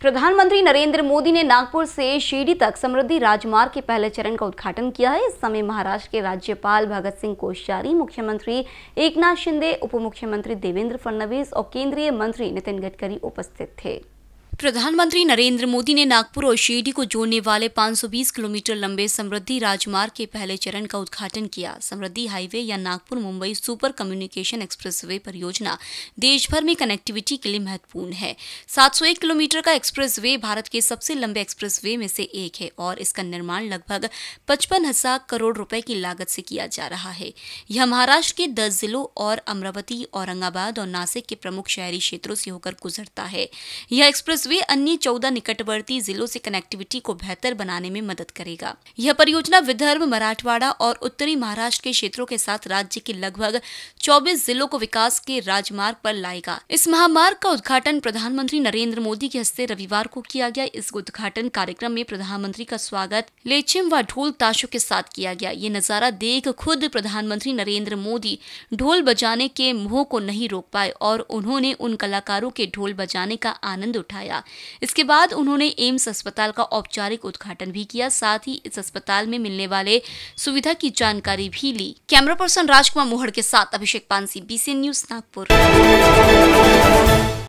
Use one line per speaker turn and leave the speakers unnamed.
प्रधानमंत्री नरेंद्र मोदी ने नागपुर से शिरडी तक समृद्धि राजमार्ग के पहले चरण का उद्घाटन किया है इस समय महाराष्ट्र के राज्यपाल भगत सिंह कोश्यारी मुख्यमंत्री एकनाथ शिंदे उप मुख्यमंत्री देवेंद्र फडणवीस और केंद्रीय मंत्री नितिन गडकरी उपस्थित थे प्रधानमंत्री नरेंद्र मोदी ने नागपुर और शिरडी को जोड़ने वाले 520 किलोमीटर लंबे समृद्धि राजमार्ग के पहले चरण का उद्घाटन किया समृद्धि हाईवे या Nagpur Mumbai super communication expressway परियोजना देश भर में कनेक्टिविटी के लिए महत्वपूर्ण है 701 किलोमीटर का एक्सप्रेसवे भारत के सबसे लंबे एक्सप्रेस में से एक है और इसका निर्माण लगभग पचपन हजार करोड़ रुपए की लागत से किया जा रहा है यह महाराष्ट्र के दस जिलों और अमरावती औरंगाबाद और नासिक के प्रमुख शहरी क्षेत्रों से होकर गुजरता है यह एक्सप्रेस वे अन्य चौदह निकटवर्ती जिलों से कनेक्टिविटी को बेहतर बनाने में मदद करेगा यह परियोजना विदर्भ मराठवाड़ा और उत्तरी महाराष्ट्र के क्षेत्रों के साथ राज्य के लगभग 24 जिलों को विकास के राजमार्ग पर लाएगा इस महामार्ग का उद्घाटन प्रधानमंत्री नरेंद्र मोदी के हस्ते रविवार को किया गया इस उद्घाटन कार्यक्रम में प्रधानमंत्री का स्वागत लेचिम व ढोल ताशों के साथ किया गया ये नजारा देख खुद प्रधानमंत्री नरेंद्र मोदी ढोल बजाने के मुंह को नहीं रोक पाए और उन्होंने उन कलाकारों के ढोल बजाने का आनंद उठाया किया इसके बाद उन्होंने एम्स अस्पताल का औपचारिक उद्घाटन भी किया साथ ही इस अस्पताल में मिलने वाले सुविधा की जानकारी भी ली कैमरा पर्सन राजकुमार मोहड़ के साथ अभिषेक पानसी बीसी न्यूज नागपुर